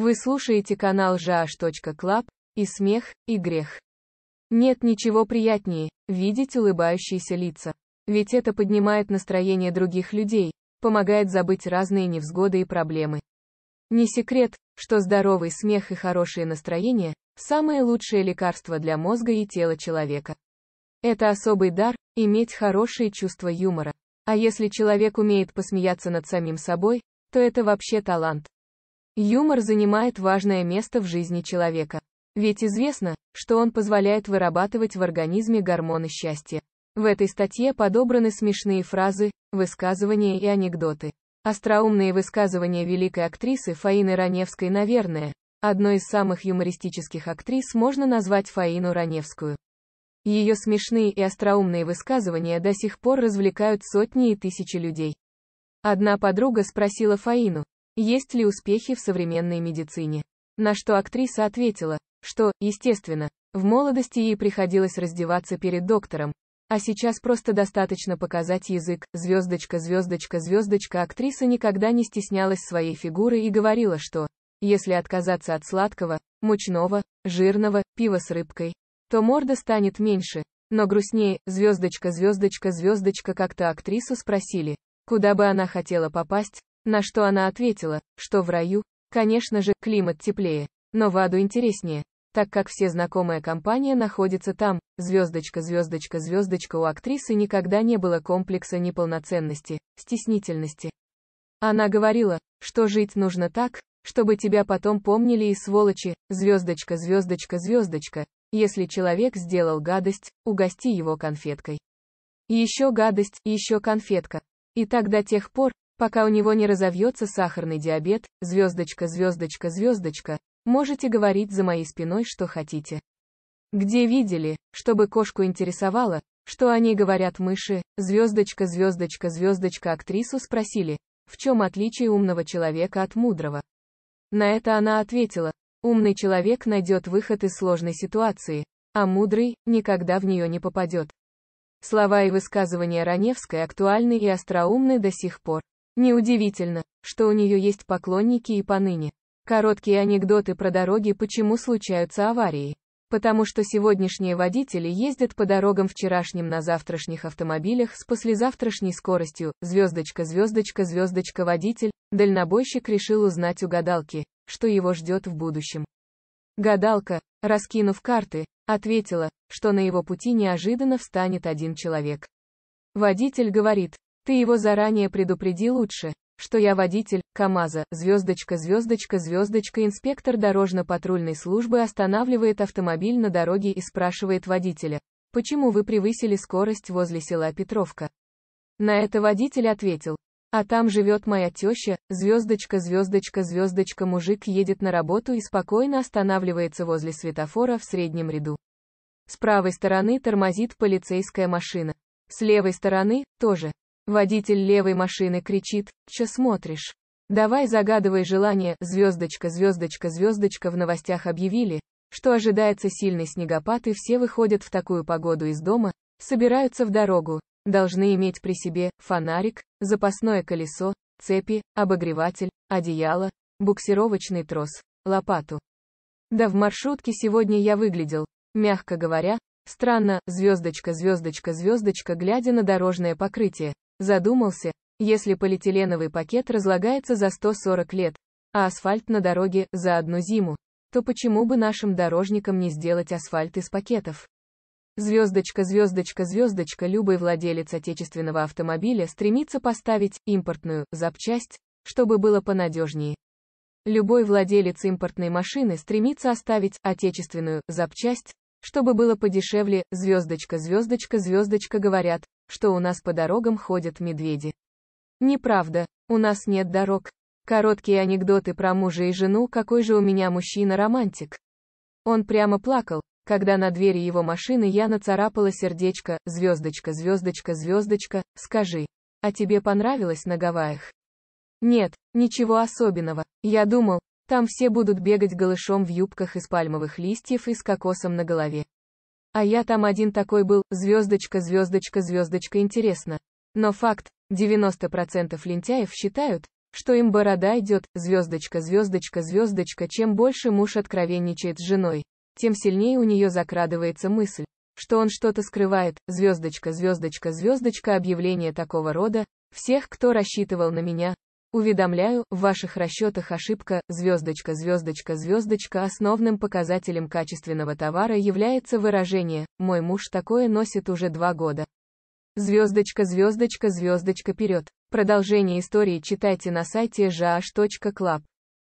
Вы слушаете канал Жаш.Клаб, и смех, и грех. Нет ничего приятнее, видеть улыбающиеся лица. Ведь это поднимает настроение других людей, помогает забыть разные невзгоды и проблемы. Не секрет, что здоровый смех и хорошее настроение – самое лучшее лекарство для мозга и тела человека. Это особый дар – иметь хорошее чувство юмора. А если человек умеет посмеяться над самим собой, то это вообще талант. Юмор занимает важное место в жизни человека. Ведь известно, что он позволяет вырабатывать в организме гормоны счастья. В этой статье подобраны смешные фразы, высказывания и анекдоты. Остроумные высказывания великой актрисы Фаины Раневской, наверное, одной из самых юмористических актрис можно назвать Фаину Раневскую. Ее смешные и остроумные высказывания до сих пор развлекают сотни и тысячи людей. Одна подруга спросила Фаину, есть ли успехи в современной медицине? На что актриса ответила, что, естественно, в молодости ей приходилось раздеваться перед доктором, а сейчас просто достаточно показать язык, звездочка, звездочка, звездочка. Актриса никогда не стеснялась своей фигуры и говорила, что, если отказаться от сладкого, мучного, жирного, пива с рыбкой, то морда станет меньше, но грустнее, звездочка, звездочка, звездочка, как-то актрису спросили, куда бы она хотела попасть, на что она ответила, что в раю, конечно же, климат теплее, но в аду интереснее, так как все знакомая компания находится там, звездочка, звездочка, звездочка у актрисы никогда не было комплекса неполноценности, стеснительности. Она говорила, что жить нужно так, чтобы тебя потом помнили и сволочи, звездочка, звездочка, звездочка, если человек сделал гадость, угости его конфеткой. Еще гадость, еще конфетка. И так до тех пор, пока у него не разовьется сахарный диабет, звездочка, звездочка, звездочка, можете говорить за моей спиной, что хотите. Где видели, чтобы кошку интересовало, что о ней говорят мыши, звездочка, звездочка, звездочка, актрису спросили, в чем отличие умного человека от мудрого. На это она ответила, умный человек найдет выход из сложной ситуации, а мудрый никогда в нее не попадет. Слова и высказывания Раневской актуальны и остроумны до сих пор. Неудивительно, что у нее есть поклонники и поныне. Короткие анекдоты про дороги почему случаются аварии. Потому что сегодняшние водители ездят по дорогам вчерашним на завтрашних автомобилях с послезавтрашней скоростью, звездочка, звездочка, звездочка, водитель, дальнобойщик решил узнать у гадалки, что его ждет в будущем. Гадалка, раскинув карты, ответила, что на его пути неожиданно встанет один человек. Водитель говорит, ты его заранее предупреди лучше, что я водитель, КамАЗа, звездочка, звездочка, звездочка, инспектор дорожно-патрульной службы останавливает автомобиль на дороге и спрашивает водителя, почему вы превысили скорость возле села Петровка? На это водитель ответил, а там живет моя теща, звездочка, звездочка, звездочка, мужик едет на работу и спокойно останавливается возле светофора в среднем ряду. С правой стороны тормозит полицейская машина. С левой стороны, тоже. Водитель левой машины кричит, «Чё смотришь? Давай загадывай желание, звездочка, звездочка, звездочка». В новостях объявили, что ожидается сильный снегопад и все выходят в такую погоду из дома, собираются в дорогу, должны иметь при себе фонарик, запасное колесо, цепи, обогреватель, одеяло, буксировочный трос, лопату. Да в маршрутке сегодня я выглядел, мягко говоря, странно, звездочка, звездочка, звездочка, глядя на дорожное покрытие, Задумался, если полиэтиленовый пакет разлагается за 140 лет, а асфальт на дороге – за одну зиму, то почему бы нашим дорожникам не сделать асфальт из пакетов? Звездочка, звездочка, звездочка, любой владелец отечественного автомобиля стремится поставить импортную запчасть, чтобы было понадежнее. Любой владелец импортной машины стремится оставить отечественную запчасть, чтобы было подешевле, звездочка, звездочка, звездочка, говорят, что у нас по дорогам ходят медведи. Неправда, у нас нет дорог. Короткие анекдоты про мужа и жену, какой же у меня мужчина-романтик. Он прямо плакал, когда на двери его машины я нацарапала сердечко, звездочка, звездочка, звездочка, скажи, а тебе понравилось на Гавайях? Нет, ничего особенного, я думал, там все будут бегать голышом в юбках из пальмовых листьев и с кокосом на голове. А я там один такой был, звездочка, звездочка, звездочка, интересно. Но факт, 90% лентяев считают, что им борода идет, звездочка, звездочка, звездочка, чем больше муж откровенничает с женой, тем сильнее у нее закрадывается мысль, что он что-то скрывает, звездочка, звездочка, звездочка, объявление такого рода, всех, кто рассчитывал на меня, Уведомляю, в ваших расчетах ошибка, звездочка, звездочка, звездочка. Основным показателем качественного товара является выражение «мой муж такое носит уже два года». Звездочка, звездочка, звездочка, вперед. Продолжение истории читайте на сайте jh.club.